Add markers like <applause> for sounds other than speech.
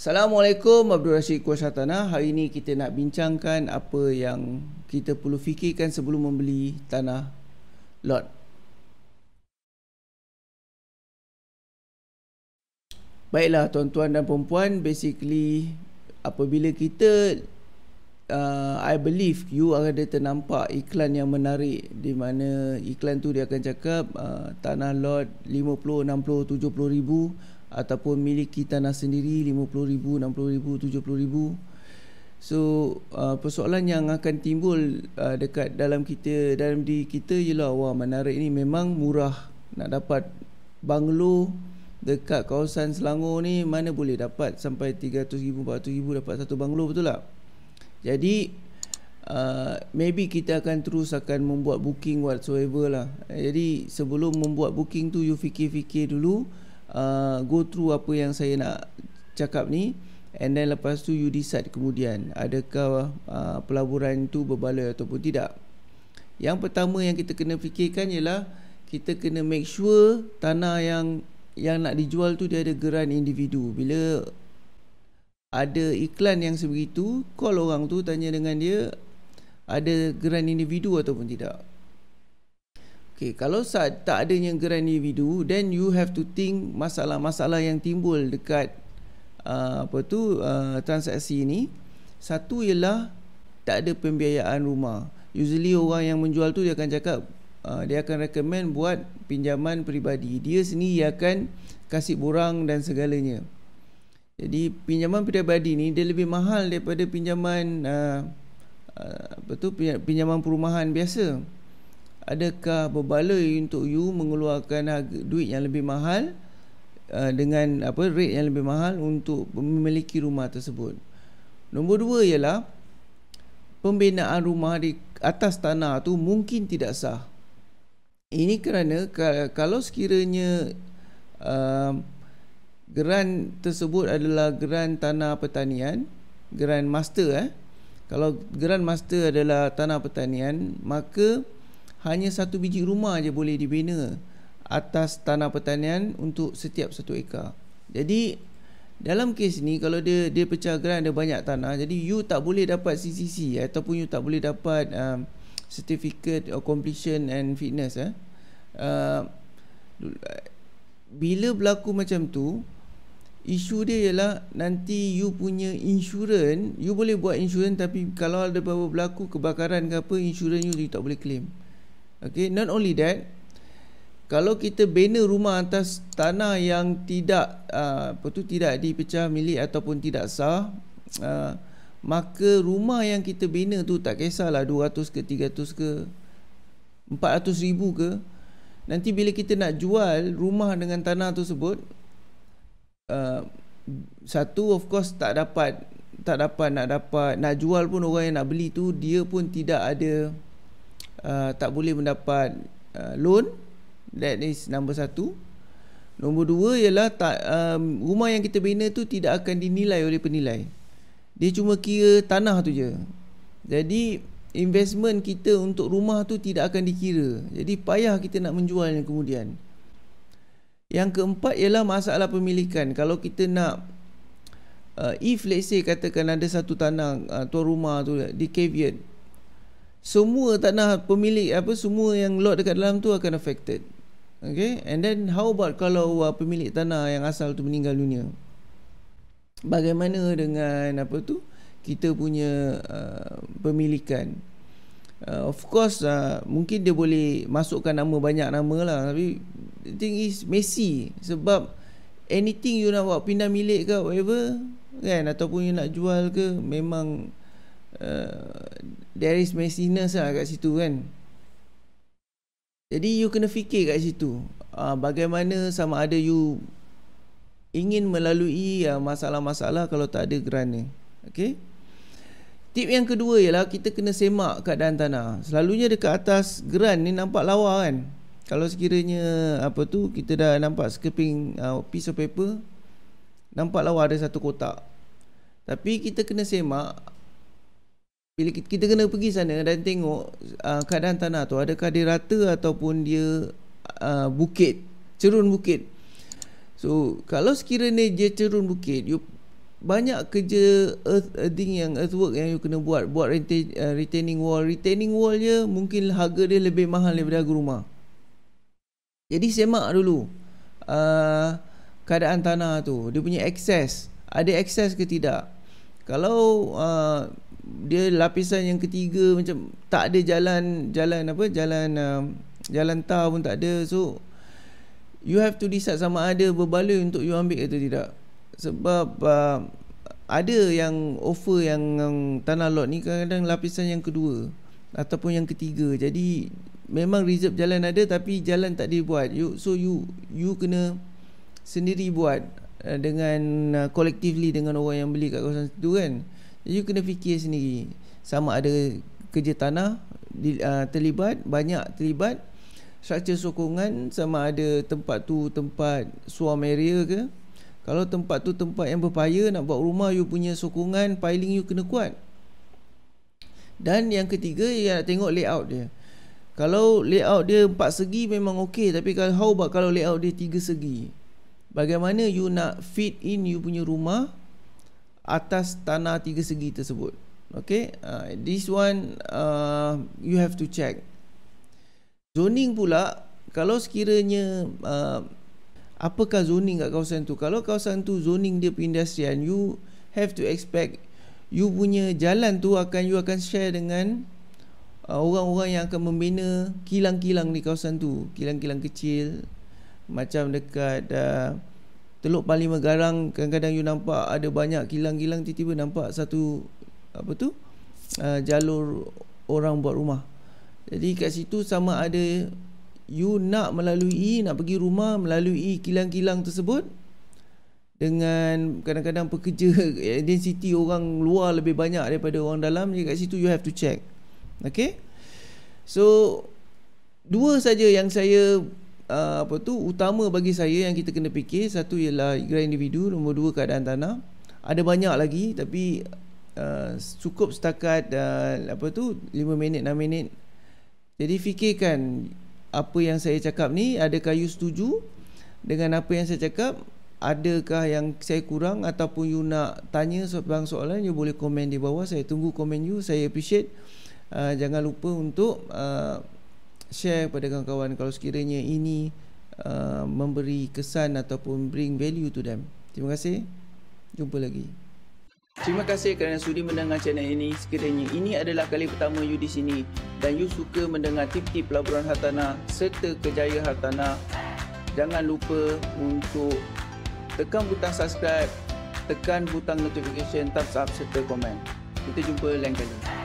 Assalamualaikum Abdul Rashid Kuasatana. Hari ini kita nak bincangkan apa yang kita perlu fikirkan sebelum membeli tanah lot. Baiklah tuan-tuan dan puan-puan, basically apabila kita uh, I believe you ada ternampak iklan yang menarik di mana iklan tu dia akan cakap uh, tanah lot 50, 60, 70 ribu ataupun miliki tanah sendiri 50,000, 60,000, 70,000. So uh, persoalan yang akan timbul uh, dekat dalam kita dalam di kita ialah wah menara ini memang murah nak dapat banglo dekat kawasan Selangor ni mana boleh dapat sampai 300,000 400,000 dapat satu banglo betul tak? Jadi Uh, maybe kita akan terus akan membuat booking whatsoever lah. Jadi sebelum membuat booking tu you fikir-fikir dulu uh, go through apa yang saya nak cakap ni and then lepas tu you decide kemudian adakah uh, pelaburan tu berbaloi ataupun tidak yang pertama yang kita kena fikirkan ialah kita kena make sure tanah yang yang nak dijual tu dia ada geran individu bila ada iklan yang sebegitu call orang tu tanya dengan dia ada geran individu ataupun tidak Okay, kalau saat tak adanya geran individu, then you have to think masalah-masalah yang timbul dekat uh, apa tu uh, transaksi ini. Satu ialah tak ada pembiayaan rumah. Usually orang yang menjual tu dia akan cakap uh, dia akan recommend buat pinjaman peribadi. Dia sendiri akan kasih borang dan segalanya. Jadi pinjaman peribadi ni dia lebih mahal daripada pinjaman uh, uh apa tu pinjaman perumahan biasa adakah berbaloi untuk you mengeluarkan harga, duit yang lebih mahal uh, dengan apa rate yang lebih mahal untuk memiliki rumah tersebut. Nombor dua ialah pembinaan rumah di atas tanah tu mungkin tidak sah. Ini kerana kalau sekiranya uh, geran tersebut adalah geran tanah pertanian, geran master eh. Kalau geran master adalah tanah pertanian, maka hanya satu biji rumah je boleh dibina atas tanah pertanian untuk setiap satu ekar. Jadi dalam kes ni kalau dia dia pecah geran ada banyak tanah jadi you tak boleh dapat CCC ataupun you tak boleh dapat um, certificate of completion and fitness eh. Uh, bila berlaku macam tu isu dia ialah nanti you punya insurans you boleh buat insurans tapi kalau ada apa-apa berlaku kebakaran ke apa insurans you, you tak boleh claim. Okay, not only that, kalau kita bina rumah atas tanah yang tidak ah, apa tu tidak dipecah milik ataupun tidak sah, uh, maka rumah yang kita bina tu tak kisahlah 200 ke 300 ke 400 ribu ke nanti bila kita nak jual rumah dengan tanah tersebut uh, satu of course tak dapat tak dapat nak dapat nak jual pun orang yang nak beli tu dia pun tidak ada uh, tak boleh mendapat uh, loan that is nombor satu nombor dua ialah tak, um, rumah yang kita bina tu tidak akan dinilai oleh penilai dia cuma kira tanah tu je jadi investment kita untuk rumah tu tidak akan dikira jadi payah kita nak menjualnya kemudian yang keempat ialah masalah pemilikan kalau kita nak uh, if let's say katakan ada satu tanah uh, tuan rumah tu di caveat semua tanah pemilik apa semua yang lot dekat dalam tu akan affected okay and then how about kalau uh, pemilik tanah yang asal tu meninggal dunia bagaimana dengan apa tu kita punya uh, pemilikan uh, of course uh, mungkin dia boleh masukkan nama banyak nama lah tapi the thing is messy sebab anything you nak buat pindah milik ke whatever kan ataupun you nak jual ke memang Uh, there is messiness lah kat situ kan jadi you kena fikir kat situ uh, bagaimana sama ada you ingin melalui uh, masalah-masalah kalau tak ada kerana okay Tip yang kedua ialah kita kena semak keadaan tanah. Selalunya dekat atas geran ni nampak lawa kan. Kalau sekiranya apa tu kita dah nampak sekeping uh, piece of paper nampak lawa ada satu kotak. Tapi kita kena semak bila kita kena pergi sana dan tengok uh, keadaan tanah tu adakah dia rata ataupun dia uh, bukit cerun bukit so kalau sekiranya dia cerun bukit you banyak kerja earth earthing yang earthwork yang you kena buat buat retain, uh, retaining wall retaining wall dia mungkin harga dia lebih mahal daripada harga rumah jadi semak dulu uh, keadaan tanah tu dia punya access ada access ke tidak kalau uh, dia lapisan yang ketiga macam tak ada jalan jalan apa jalan uh, jalan tar pun tak ada so you have to decide sama ada berbaloi untuk you ambil atau tidak sebab uh, ada yang offer yang um, tanah lot ni kadang-kadang lapisan yang kedua ataupun yang ketiga jadi memang reserve jalan ada tapi jalan tak dibuat you, so you you kena sendiri buat uh, dengan uh, collectively dengan orang yang beli kat kawasan situ kan You kena fikir sendiri Sama ada kerja tanah ah, Terlibat, banyak terlibat Struktur sokongan Sama ada tempat tu tempat Suam area ke Kalau tempat tu tempat yang berpaya Nak buat rumah you punya sokongan Piling you kena kuat Dan yang ketiga you nak tengok layout dia kalau layout dia empat segi memang okey tapi kalau how about kalau layout dia tiga segi bagaimana you nak fit in you punya rumah atas tanah tiga segi tersebut. Okay, uh, this one uh, you have to check. Zoning pula, kalau sekiranya uh, apakah zoning kat kawasan tu? Kalau kawasan tu zoning dia perindustrian, you have to expect you punya jalan tu akan you akan share dengan uh, orang-orang yang akan membina kilang-kilang di kawasan tu, kilang-kilang kecil macam dekat uh, Teluk paling megarang kadang-kadang you nampak ada banyak kilang-kilang tiba-tiba nampak satu apa tu uh, jalur orang buat rumah. Jadi kat situ sama ada you nak melalui nak pergi rumah melalui kilang-kilang tersebut dengan kadang-kadang pekerja <laughs> density orang luar lebih banyak daripada orang dalam jadi kat situ you have to check okay so dua saja yang saya Ah, apa tu utama bagi saya yang kita kena fikir satu ialah iklan individu nombor dua keadaan tanah ada banyak lagi tapi uh, cukup setakat uh, apa tu 5 minit 6 minit jadi fikirkan apa yang saya cakap ni adakah you setuju dengan apa yang saya cakap adakah yang saya kurang ataupun you nak tanya sebarang soalan you boleh komen di bawah saya tunggu komen you saya appreciate uh, jangan lupa untuk uh, share kepada kawan-kawan kalau sekiranya ini uh, memberi kesan ataupun bring value to them. Terima kasih. Jumpa lagi. Terima kasih kerana sudi mendengar channel ini. Sekiranya ini adalah kali pertama you di sini dan you suka mendengar tip-tip pelaburan hartana serta kejaya hartana. jangan lupa untuk tekan butang subscribe, tekan butang notification, thumbs up serta komen. Kita jumpa lain kali.